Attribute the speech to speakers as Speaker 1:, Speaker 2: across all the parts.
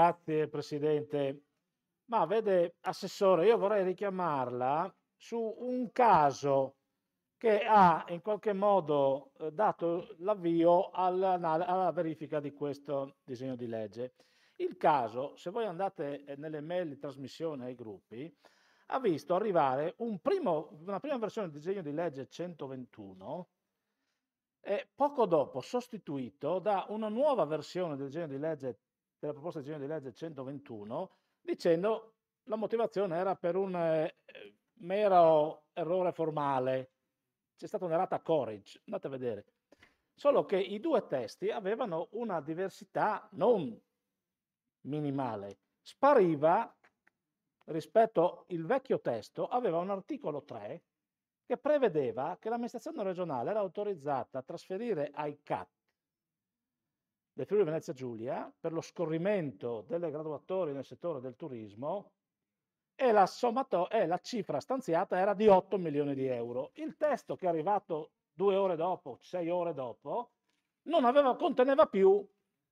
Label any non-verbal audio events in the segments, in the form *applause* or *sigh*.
Speaker 1: Grazie Presidente. Ma vede, Assessore, io vorrei richiamarla su un caso che ha in qualche modo eh, dato l'avvio alla, verifica di questo disegno di legge. Il caso, se voi andate eh, nelle mail di trasmissione ai gruppi, ha visto arrivare un primo, una prima versione del disegno di legge 121 e poco dopo sostituito da una nuova versione del disegno di legge della proposta di disegno di legge 121 dicendo la motivazione era per un eh, mero errore formale. C'è stata un'errata Corridge, andate a vedere. Solo che i due testi avevano una diversità non minimale. Spariva rispetto al vecchio testo, aveva un articolo 3 che prevedeva che l'amministrazione regionale era autorizzata a trasferire ai CAT del Friuli Venezia Giulia per lo scorrimento delle graduatorie nel settore del turismo e la, sommato- e la cifra stanziata era di 8 milioni di euro. Il testo che è arrivato due ore dopo, sei ore dopo, non aveva, conteneva più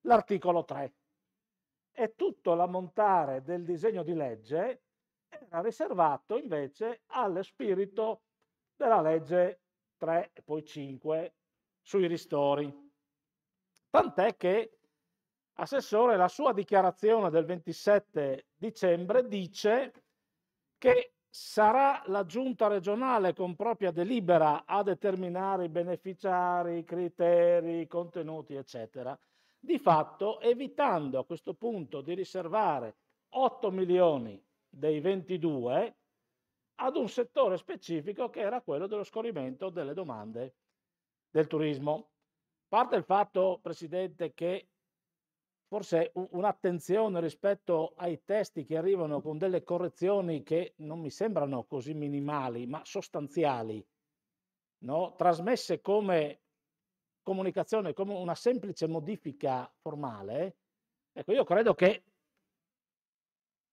Speaker 1: l'articolo 3 e tutto l'ammontare del disegno di legge era riservato invece allo spirito della legge 3 e poi 5 sui ristori. Tant'è che Assessore, la sua dichiarazione del 27 dicembre dice che sarà la giunta regionale con propria delibera a determinare i beneficiari, i criteri, i contenuti, eccetera. Di fatto evitando a questo punto di riservare 8 milioni dei 22 ad un settore specifico che era quello dello scorrimento delle domande del turismo parte il fatto, Presidente, che forse un'attenzione rispetto ai testi che arrivano con delle correzioni che non mi sembrano così minimali, ma sostanziali, no? trasmesse come comunicazione, come una semplice modifica formale, ecco, io credo che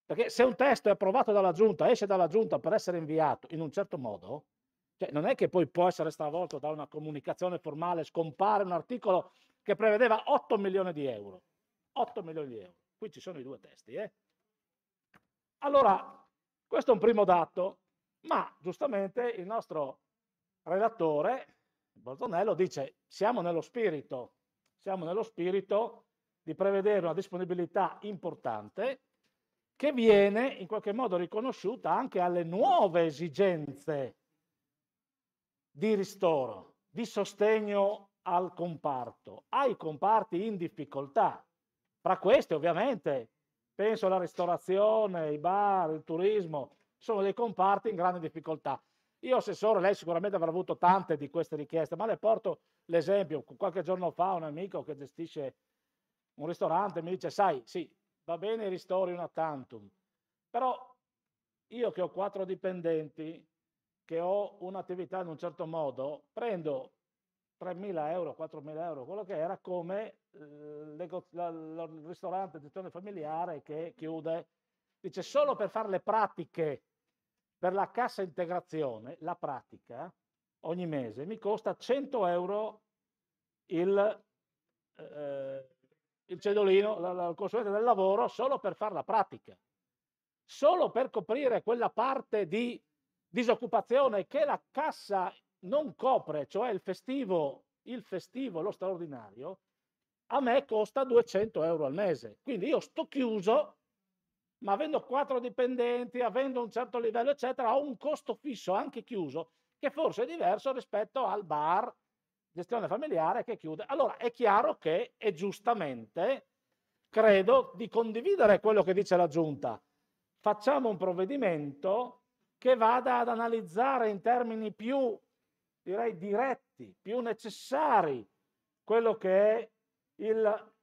Speaker 1: perché se un testo è approvato dalla giunta, esce dalla giunta per essere inviato in un certo modo, cioè, non è che poi può essere stravolto da una comunicazione formale, scompare un articolo che prevedeva 8 milioni di euro. 8 milioni di euro. Qui ci sono i due testi. Eh? Allora, questo è un primo dato, ma giustamente il nostro relatore, Bortonello, dice siamo nello spirito, siamo nello spirito di prevedere una disponibilità importante che viene in qualche modo riconosciuta anche alle nuove esigenze di ristoro, di sostegno al comparto, ai comparti in difficoltà. Fra questi ovviamente penso alla ristorazione, i bar, il turismo, sono dei comparti in grande difficoltà. Io, assessore, lei sicuramente avrà avuto tante di queste richieste, ma le porto l'esempio. Qualche giorno fa un amico che gestisce un ristorante mi dice, sai, sì, va bene i ristori una tantum, però io che ho quattro dipendenti che ho un'attività in un certo modo, prendo 3.000 euro, 4.000 euro, quello che era come eh, il ristorante di gestione familiare che chiude, dice solo per fare le pratiche per la cassa integrazione, la pratica ogni mese mi costa 100 euro il, eh, il cedolino, il consulente del lavoro, solo per fare la pratica, solo per coprire quella parte di disoccupazione che la cassa non copre, cioè il festivo, il festivo, lo straordinario, a me costa 200 euro al mese. Quindi io sto chiuso, ma avendo quattro dipendenti, avendo un certo livello, eccetera, ho un costo fisso anche chiuso, che forse è diverso rispetto al bar, gestione familiare che chiude. Allora è chiaro che, e giustamente, credo di condividere quello che dice la giunta. Facciamo un provvedimento che vada ad analizzare in termini più, direi, diretti, più necessari, quello che è il,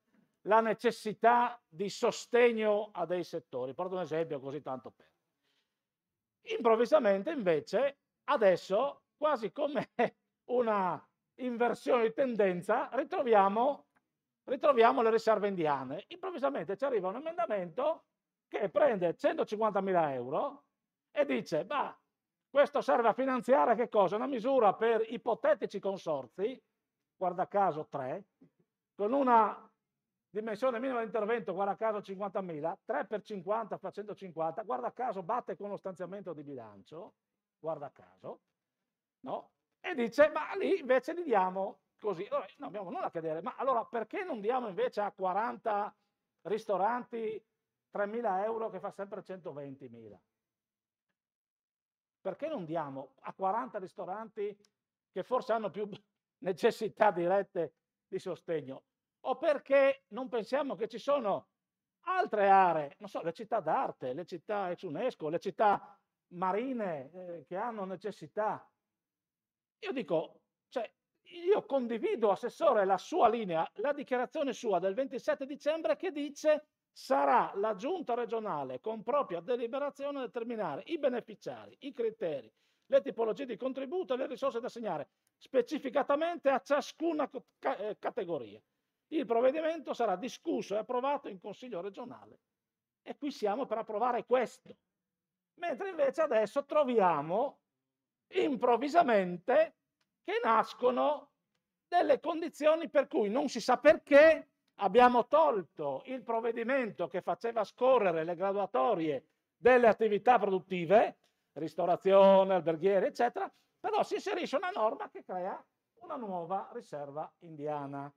Speaker 1: la necessità di sostegno a dei settori. Porto un esempio così tanto per. Improvvisamente invece adesso, quasi come *laughs* una inversione di tendenza, ritroviamo, ritroviamo, le riserve indiane. Improvvisamente ci arriva un emendamento che prende 150.000 euro e dice, bah, questo serve a finanziare che cosa? Una misura per ipotetici consorzi, guarda caso tre, con una dimensione minima di intervento, guarda caso 50.000, 3 per 50 fa 150, guarda caso batte con lo stanziamento di bilancio, guarda caso, no? E dice, ma lì invece li diamo così, allora, non abbiamo nulla a che dire, ma allora perché non diamo invece a 40 ristoranti 3.000 euro che fa sempre 120.000? Perché non diamo a 40 ristoranti che forse hanno più *laughs* necessità dirette di sostegno? O perché non pensiamo che ci sono altre aree, non so, le città d'arte, le città ex UNESCO, le città marine eh, che hanno necessità? Io dico, cioè, io condivido, Assessore, la sua linea, la dichiarazione sua del 27 dicembre che dice sarà la giunta regionale con propria deliberazione a determinare i beneficiari, i criteri, le tipologie di contributo e le risorse da assegnare specificatamente a ciascuna eh, categoria. Il provvedimento sarà discusso e approvato in Consiglio regionale e qui siamo per approvare questo. Mentre invece adesso troviamo improvvisamente che nascono delle condizioni per cui non si sa perché abbiamo tolto il provvedimento che faceva scorrere le graduatorie delle attività produttive, ristorazione, alberghiere, eccetera, però si inserisce una norma che crea una nuova riserva indiana.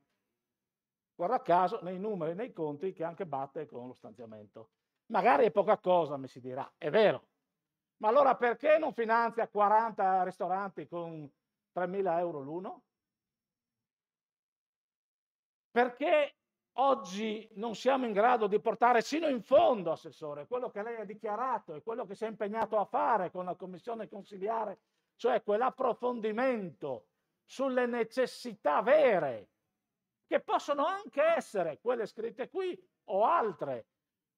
Speaker 1: Guarda caso nei numeri, nei conti che anche batte con lo stanziamento. Magari è poca cosa, mi si dirà, è vero. Ma allora perché non finanzia 40 ristoranti con 3.000 euro l'uno? Perché Oggi non siamo in grado di portare sino in fondo, Assessore, quello che lei ha dichiarato e quello che si è impegnato a fare con la Commissione consigliare, cioè quell'approfondimento sulle necessità vere, che possono anche essere quelle scritte qui o altre.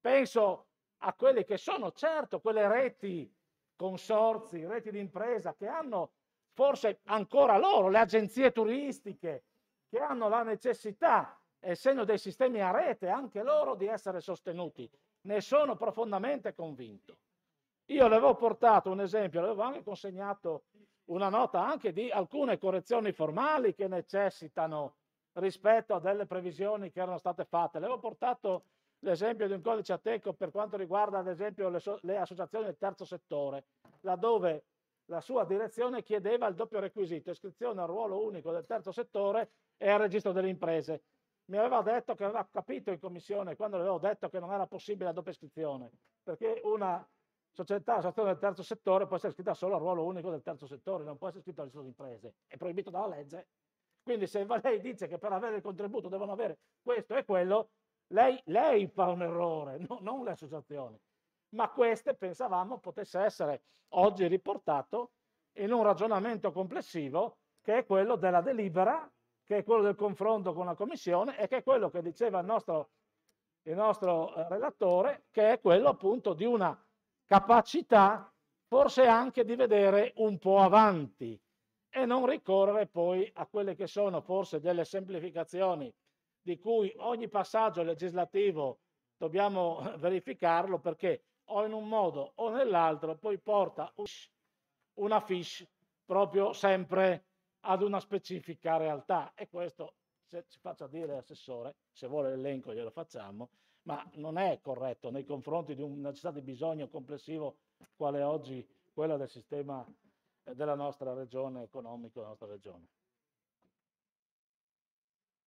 Speaker 1: Penso a quelle che sono, certo, quelle reti, consorzi, reti di impresa che hanno forse ancora loro, le agenzie turistiche, che hanno la necessità essendo dei sistemi a rete anche loro, di essere sostenuti. Ne sono profondamente convinto. Io le avevo portato un esempio, le avevo anche consegnato una nota anche di alcune correzioni formali che necessitano rispetto a delle previsioni che erano state fatte. Le avevo portato l'esempio di un codice ateco per quanto riguarda ad esempio le, so- le associazioni del terzo settore, laddove la sua direzione chiedeva il doppio requisito, iscrizione al ruolo unico del terzo settore e al registro delle imprese mi aveva detto che aveva capito in commissione quando le avevo detto che non era possibile la doppia iscrizione, perché una società, associazione del terzo settore può essere iscritta solo al ruolo unico del terzo settore, non può essere iscritta alle sue imprese, è proibito dalla legge. Quindi se lei dice che per avere il contributo devono avere questo e quello, lei, lei fa un errore, no, non le associazioni. Ma queste pensavamo potesse essere oggi riportato in un ragionamento complessivo che è quello della delibera che è quello del confronto con la Commissione e che è quello che diceva il nostro, il nostro eh, relatore, che è quello appunto di una capacità forse anche di vedere un po' avanti e non ricorrere poi a quelle che sono forse delle semplificazioni di cui ogni passaggio legislativo dobbiamo eh, verificarlo perché o in un modo o nell'altro poi porta una fish proprio sempre ad una specifica realtà e questo se ci faccia dire l'assessore, se vuole l'elenco glielo facciamo, ma non è corretto nei confronti di una necessità di bisogno complessivo quale è oggi quella del sistema eh, della nostra regione economica, della nostra regione.